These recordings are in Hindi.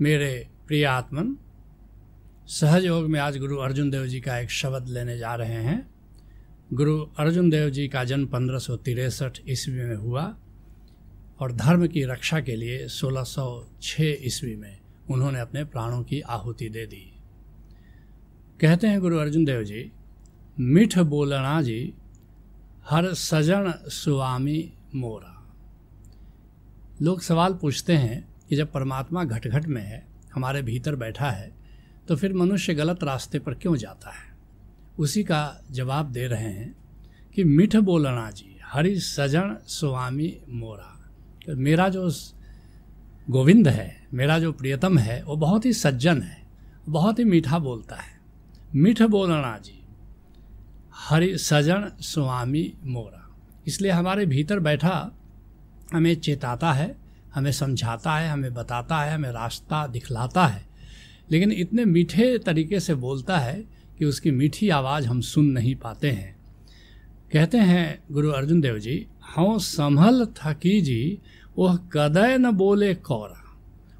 मेरे प्रिय आत्मन सहयोग में आज गुरु अर्जुन देव जी का एक शब्द लेने जा रहे हैं गुरु अर्जुन देव जी का जन्म पंद्रह सौ तिरसठ ईस्वी में हुआ और धर्म की रक्षा के लिए 1606 ईस्वी में उन्होंने अपने प्राणों की आहुति दे दी कहते हैं गुरु अर्जुन देव जी मिठ बोलना जी हर सजन स्वामी मोरा लोग सवाल पूछते हैं कि जब परमात्मा घट घट में है हमारे भीतर बैठा है तो फिर मनुष्य गलत रास्ते पर क्यों जाता है उसी का जवाब दे रहे हैं कि मिठ बोलना जी हरि सजन स्वामी मोरा तो मेरा जो गोविंद है मेरा जो प्रियतम है वो बहुत ही सज्जन है बहुत ही मीठा बोलता है मिठ बोलना जी हरि सजन स्वामी मोरा इसलिए हमारे भीतर बैठा हमें चेताता है हमें समझाता है हमें बताता है हमें रास्ता दिखलाता है लेकिन इतने मीठे तरीके से बोलता है कि उसकी मीठी आवाज़ हम सुन नहीं पाते हैं कहते हैं गुरु अर्जुन देव जी हों संभल थकी जी वह कदय न बोले कौरा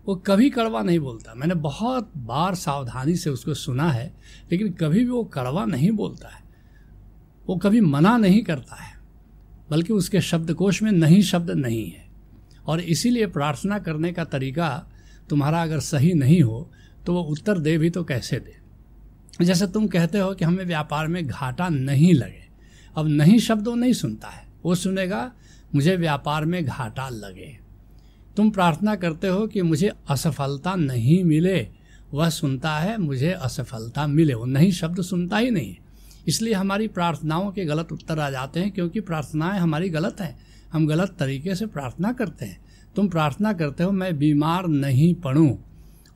वो कभी कड़वा नहीं बोलता मैंने बहुत बार सावधानी से उसको सुना है लेकिन कभी भी वो कड़वा नहीं बोलता है वो कभी मना नहीं करता है बल्कि उसके शब्दकोश में नहीं शब्द नहीं है और इसीलिए प्रार्थना करने का तरीका तुम्हारा अगर सही नहीं हो तो वो उत्तर दे भी तो कैसे दे जैसे तुम कहते हो कि हमें व्यापार में घाटा नहीं लगे अब नहीं शब्द वो नहीं सुनता है वो सुनेगा मुझे व्यापार में घाटा लगे तुम प्रार्थना करते हो कि मुझे असफलता नहीं मिले वह सुनता है मुझे असफलता मिले वो नहीं शब्द सुनता ही नहीं इसलिए हमारी प्रार्थनाओं के गलत उत्तर आ जाते हैं क्योंकि प्रार्थनाएं हमारी गलत हैं हम गलत तरीके से प्रार्थना करते हैं तुम प्रार्थना करते हो मैं बीमार नहीं पढ़ूँ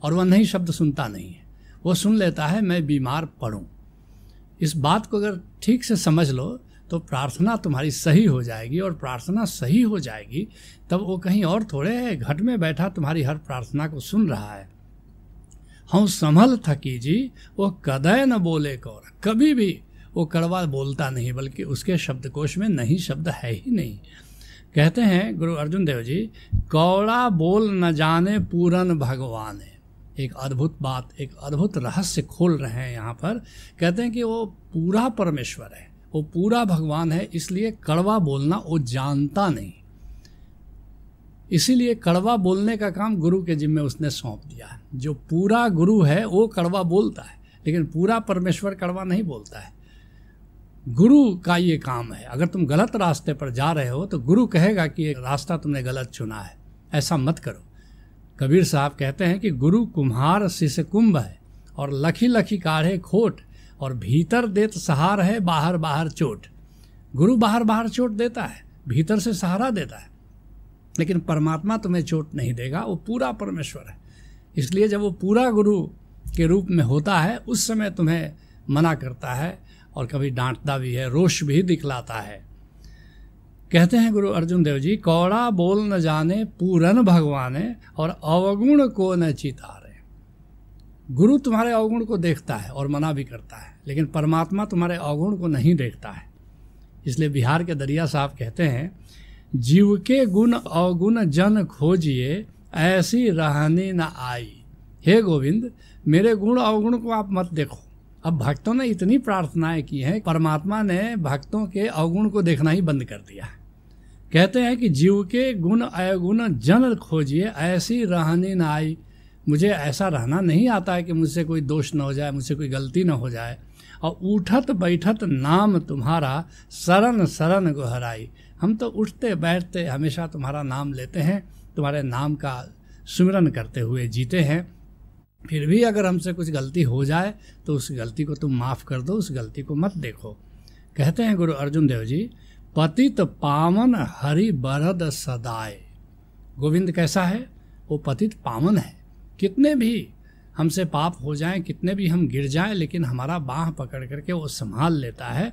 और वह नहीं शब्द सुनता नहीं है वो सुन लेता है मैं बीमार पढ़ूँ इस बात को अगर ठीक से समझ लो तो प्रार्थना तुम्हारी सही हो जाएगी और प्रार्थना सही हो जाएगी तब वो कहीं और थोड़े है घट में बैठा तुम्हारी हर प्रार्थना को सुन रहा है हम संभल थकी जी वो कदय न बोले कौर कभी भी वो कड़वा बोलता नहीं बल्कि उसके शब्दकोश में नहीं शब्द है ही नहीं कहते हैं गुरु अर्जुन देव जी कौड़ा बोल न जाने पूरन भगवान है एक अद्भुत बात एक अद्भुत रहस्य खोल रहे हैं यहाँ पर कहते हैं कि वो पूरा परमेश्वर है वो पूरा भगवान है इसलिए कड़वा बोलना वो जानता नहीं इसीलिए कड़वा बोलने का काम गुरु के जिम्मे उसने सौंप दिया है जो पूरा गुरु है वो कड़वा बोलता है लेकिन पूरा परमेश्वर कड़वा नहीं बोलता है गुरु का ये काम है अगर तुम गलत रास्ते पर जा रहे हो तो गुरु कहेगा कि ये रास्ता तुमने गलत चुना है ऐसा मत करो कबीर साहब कहते हैं कि गुरु कुम्हार शिष्य कुंभ है और लखी लखी काढ़े खोट और भीतर देत सहार है बाहर बाहर चोट गुरु बाहर बाहर चोट देता है भीतर से सहारा देता है लेकिन परमात्मा तुम्हें चोट नहीं देगा वो पूरा परमेश्वर है इसलिए जब वो पूरा गुरु के रूप में होता है उस समय तुम्हें मना करता है और कभी डांटता भी है रोष भी दिखलाता है कहते हैं गुरु अर्जुन देव जी कौड़ा बोल न जाने पूरन भगवान और अवगुण को न चितारे गुरु तुम्हारे अवगुण को देखता है और मना भी करता है लेकिन परमात्मा तुम्हारे अवगुण को नहीं देखता है इसलिए बिहार के दरिया साहब कहते हैं जीव के गुण अवगुण जन खोजिए ऐसी रहने न आई हे गोविंद मेरे गुण अवगुण को आप मत देखो अब भक्तों ने इतनी प्रार्थनाएं की हैं परमात्मा ने भक्तों के अवगुण को देखना ही बंद कर दिया है कहते हैं कि जीव के गुण अवगुण जन खोजिए ऐसी रहने न आई मुझे ऐसा रहना नहीं आता है कि मुझसे कोई दोष न हो जाए मुझसे कोई गलती न हो जाए और उठत बैठत नाम तुम्हारा शरण शरण गोहराई हम तो उठते बैठते हमेशा तुम्हारा नाम लेते हैं तुम्हारे नाम का सुमिरन करते हुए जीते हैं फिर भी अगर हमसे कुछ गलती हो जाए तो उस गलती को तुम माफ़ कर दो उस गलती को मत देखो कहते हैं गुरु अर्जुन देव जी पतित पावन हरि बरद सदाए गोविंद कैसा है वो पतित पावन है कितने भी हमसे पाप हो जाएं कितने भी हम गिर जाएं लेकिन हमारा बाह पकड़ करके वो संभाल लेता है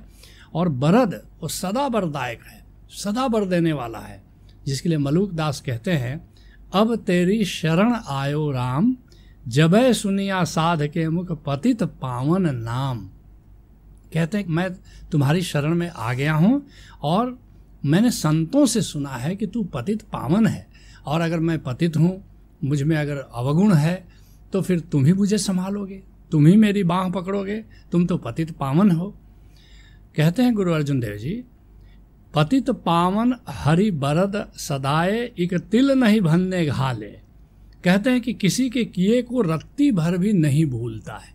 और बरद वो सदा बरदायक है सदा बर देने वाला है जिसके लिए मलूक दास कहते हैं अब तेरी शरण आयो राम जब सुनिया साध के मुख पतित पावन नाम कहते हैं मैं तुम्हारी शरण में आ गया हूँ और मैंने संतों से सुना है कि तू पतित पावन है और अगर मैं पतित हूँ मुझ में अगर अवगुण है तो फिर तुम ही मुझे संभालोगे तुम ही मेरी बांह पकड़ोगे तुम तो पतित पावन हो कहते हैं गुरु अर्जुन देव जी पतित पावन हरि बरद सदाए एक तिल नहीं भन्ने घाले कहते हैं कि किसी के किए को रत्ती भर भी नहीं भूलता है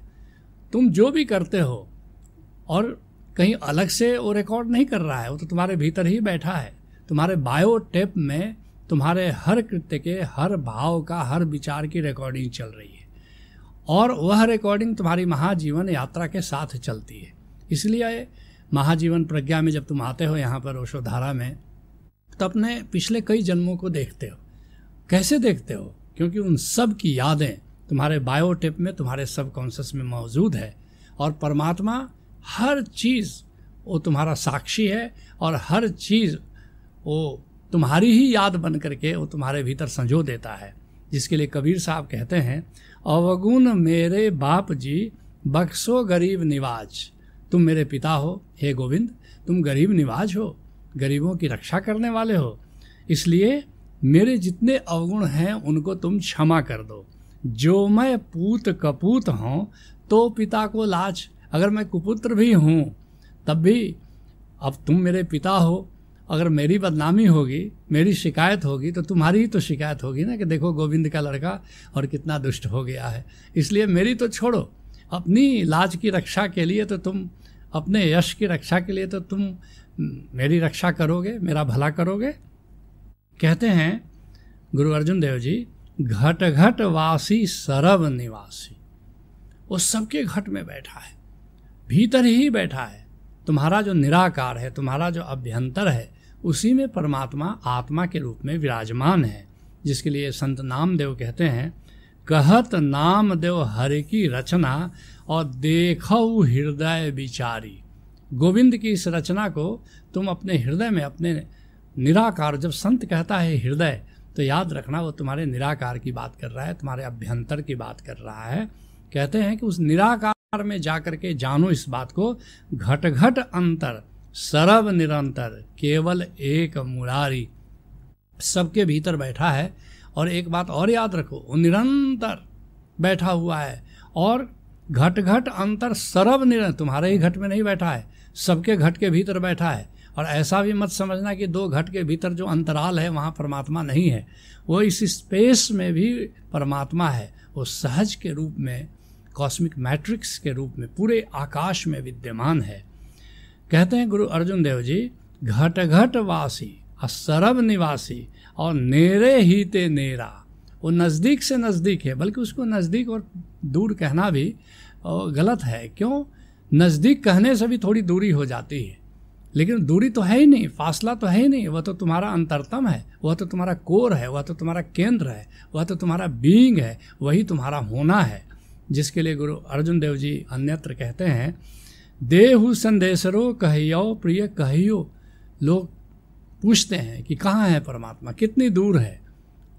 तुम जो भी करते हो और कहीं अलग से वो रिकॉर्ड नहीं कर रहा है वो तो तुम्हारे भीतर ही बैठा है तुम्हारे बायो टेप में तुम्हारे हर कृत्य के हर भाव का हर विचार की रिकॉर्डिंग चल रही है और वह रिकॉर्डिंग तुम्हारी महाजीवन यात्रा के साथ चलती है इसलिए महाजीवन प्रज्ञा में जब तुम आते हो यहाँ पर ओशोधारा में तो अपने पिछले कई जन्मों को देखते हो कैसे देखते हो क्योंकि उन सब की यादें तुम्हारे बायोटिप में तुम्हारे कॉन्शस में मौजूद है और परमात्मा हर चीज़ वो तुम्हारा साक्षी है और हर चीज़ वो तुम्हारी ही याद बन करके वो तुम्हारे भीतर संजो देता है जिसके लिए कबीर साहब कहते हैं अवगुण मेरे बाप जी बख्सो गरीब निवाज तुम मेरे पिता हो हे गोविंद तुम गरीब निवाज हो गरीबों की रक्षा करने वाले हो इसलिए मेरे जितने अवगुण हैं उनको तुम क्षमा कर दो जो मैं पूत कपूत हूँ तो पिता को लाच अगर मैं कुपुत्र भी हूँ तब भी अब तुम मेरे पिता हो अगर मेरी बदनामी होगी मेरी शिकायत होगी तो तुम्हारी ही तो शिकायत होगी ना कि देखो गोविंद का लड़का और कितना दुष्ट हो गया है इसलिए मेरी तो छोड़ो अपनी लाज की रक्षा के लिए तो तुम अपने यश की रक्षा के लिए तो तुम मेरी रक्षा करोगे मेरा भला करोगे कहते हैं गुरु अर्जुन देव जी घट घट वासी सरव निवासी वो सबके घट में बैठा है भीतर ही बैठा है तुम्हारा जो निराकार है तुम्हारा जो अभ्यंतर है उसी में परमात्मा आत्मा के रूप में विराजमान है जिसके लिए संत नामदेव कहते हैं कहत नामदेव हरि की रचना और देखऊ हृदय विचारी गोविंद की इस रचना को तुम अपने हृदय में अपने निराकार जब संत कहता है हृदय तो याद रखना वो तुम्हारे निराकार की बात कर रहा है तुम्हारे अभ्यंतर की बात कर रहा है कहते हैं कि उस निराकार में जाकर के जानो इस बात को घट घट अंतर सर्व निरंतर केवल एक मुरारी सबके भीतर बैठा है और एक बात और याद रखो निरंतर बैठा हुआ है और घट घट अंतर सर्व निरंतर तुम्हारे ही घट में नहीं बैठा है सबके घट के भीतर बैठा है और ऐसा भी मत समझना कि दो घट के भीतर जो अंतराल है वहाँ परमात्मा नहीं है वो इस स्पेस में भी परमात्मा है वो सहज के रूप में कॉस्मिक मैट्रिक्स के रूप में पूरे आकाश में विद्यमान है कहते हैं गुरु अर्जुन देव जी घट घट वासी असरब निवासी और नेरे ही ते नेरा वो नज़दीक से नज़दीक है बल्कि उसको नज़दीक और दूर कहना भी गलत है क्यों नज़दीक कहने से भी थोड़ी दूरी हो जाती है लेकिन दूरी तो है ही नहीं फासला तो है ही नहीं वह तो तुम्हारा अंतरतम है वह तो तुम्हारा कोर है वह तो तुम्हारा केंद्र है वह तो तुम्हारा बीइंग है वही तुम्हारा होना है जिसके लिए गुरु अर्जुन देव जी अन्यत्र कहते हैं देहु संदेशरो कहियो प्रिय कहियो लोग पूछते हैं कि कहाँ है परमात्मा कितनी दूर है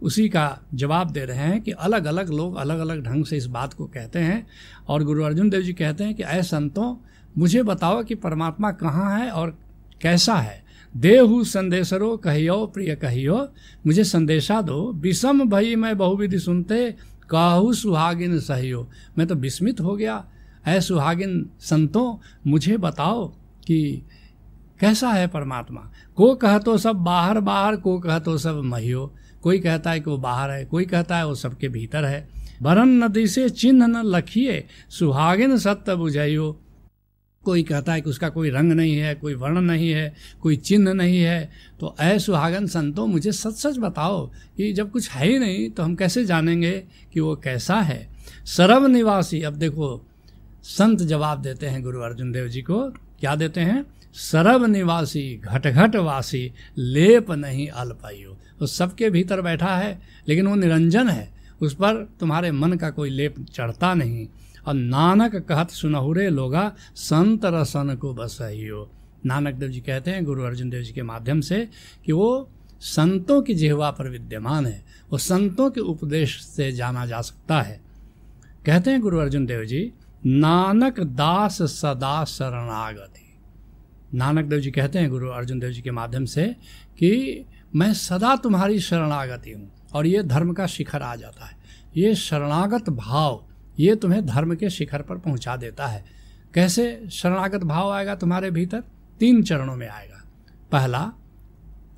उसी का जवाब दे रहे हैं कि अलग अलग लोग अलग अलग ढंग से इस बात को कहते हैं और गुरु अर्जुन देव जी कहते हैं कि अय संतों मुझे बताओ कि परमात्मा कहाँ है और कैसा है देहु संदेशरो कहियो प्रिय कहियो मुझे संदेशा दो विषम भई मैं बहुविधि सुनते काहु सुहागिन सहयो मैं तो विस्मित हो गया ऐ सुहागिन संतों मुझे बताओ कि कैसा है परमात्मा को कह तो सब बाहर बाहर को कह तो सब महियो कोई कहता है कि वो बाहर है कोई कहता है वो सबके भीतर है बरन नदी से चिन्ह न लखिए सुहागिन सत्य बुझाइयो कोई कहता है कि उसका कोई रंग नहीं है कोई वर्ण नहीं है कोई चिन्ह नहीं है तो ऐ सुहागन संतों मुझे सच सच बताओ कि जब कुछ है ही नहीं तो हम कैसे जानेंगे कि वो कैसा है सर्व निवासी अब देखो संत जवाब देते हैं गुरु अर्जुन देव जी को क्या देते हैं सर्व निवासी घट घट वासी लेप नहीं अल्पायु वो तो सबके भीतर बैठा है लेकिन वो निरंजन है उस पर तुम्हारे मन का कोई लेप चढ़ता नहीं और नानक कहत सुनहुरे लोगा संत रसन को बसहियो नानक देव जी कहते हैं गुरु अर्जुन देव जी के माध्यम से कि वो संतों की जिहवा पर विद्यमान है वो संतों के उपदेश से जाना जा सकता है कहते हैं गुरु अर्जुन देव जी नानक दास सदा शरणागति नानक देव जी कहते हैं गुरु अर्जुन देव जी के माध्यम से कि मैं सदा तुम्हारी शरणागति हूँ और ये धर्म का शिखर आ जाता है ये शरणागत भाव ये तुम्हें धर्म के शिखर पर पहुंचा देता है कैसे शरणागत भाव आएगा तुम्हारे भीतर तीन चरणों में आएगा पहला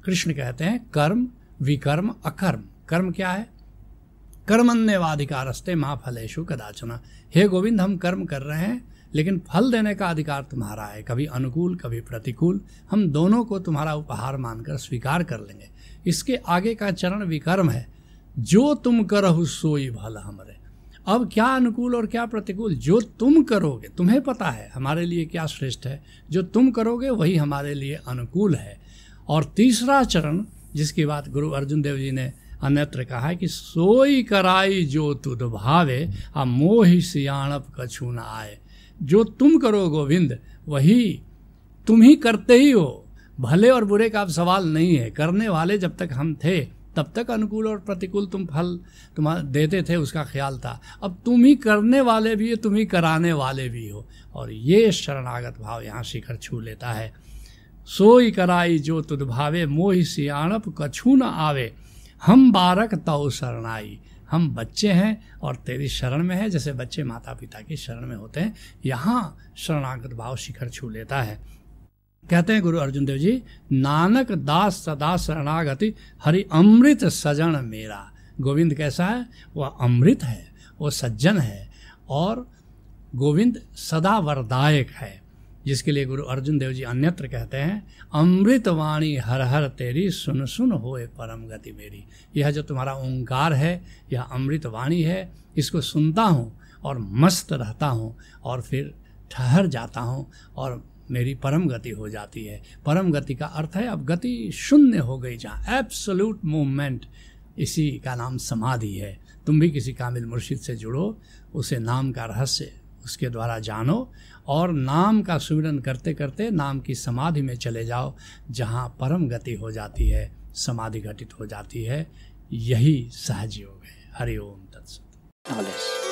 कृष्ण कहते हैं कर्म विकर्म अकर्म कर्म क्या है कर्मण्यवाधिकारस्ते माँ फलेशु कदाचना हे गोविंद हम कर्म कर रहे हैं लेकिन फल देने का अधिकार तुम्हारा है कभी अनुकूल कभी प्रतिकूल हम दोनों को तुम्हारा उपहार मानकर स्वीकार कर लेंगे इसके आगे का चरण विकर्म है जो तुम करह सोई भल हमरे अब क्या अनुकूल और क्या प्रतिकूल जो तुम करोगे तुम्हें पता है हमारे लिए क्या श्रेष्ठ है जो तुम करोगे वही हमारे लिए अनुकूल है और तीसरा चरण जिसकी बात गुरु अर्जुन देव जी ने अन्यत्र कहा है कि सोई कराई जो तुद भावे आ मोह सियाणप कछु न आए जो तुम करो गोविंद वही तुम ही करते ही हो भले और बुरे का अब सवाल नहीं है करने वाले जब तक हम थे तब तक अनुकूल और प्रतिकूल तुम फल तुम्हारे देते थे उसका ख्याल था अब तुम ही करने वाले भी हो तुम ही कराने वाले भी हो और ये शरणागत भाव यहाँ शिखर छू लेता है सोई कराई जो तुदभावे भावे मोहि सियाणप कछू न आवे हम बारक तव शरणाई हम बच्चे हैं और तेरी शरण में है जैसे बच्चे माता पिता की शरण में होते हैं यहाँ शरणागत भाव शिखर छू लेता है कहते हैं गुरु अर्जुन देव जी नानक दास सदा शरणागति हरि अमृत सजन मेरा गोविंद कैसा है वह अमृत है वो सज्जन है और गोविंद सदा वरदायक है जिसके लिए गुरु अर्जुन देव जी अन्यत्र कहते हैं अमृत वाणी हर हर तेरी सुन सुन होए परम गति मेरी यह जो तुम्हारा ओंकार है यह अमृत वाणी है इसको सुनता हूँ और मस्त रहता हूँ और फिर ठहर जाता हूँ और मेरी परम गति हो जाती है परम गति का अर्थ है अब गति शून्य हो गई जहाँ एब्सोल्यूट मूवमेंट इसी का नाम समाधि है तुम भी किसी कामिल मुर्शिद से जुड़ो उसे नाम का रहस्य उसके द्वारा जानो और नाम का सुमिरन करते करते नाम की समाधि में चले जाओ जहाँ परम गति हो जाती है समाधि घटित हो जाती है यही सहज योग है हरिओम ओम तत्सत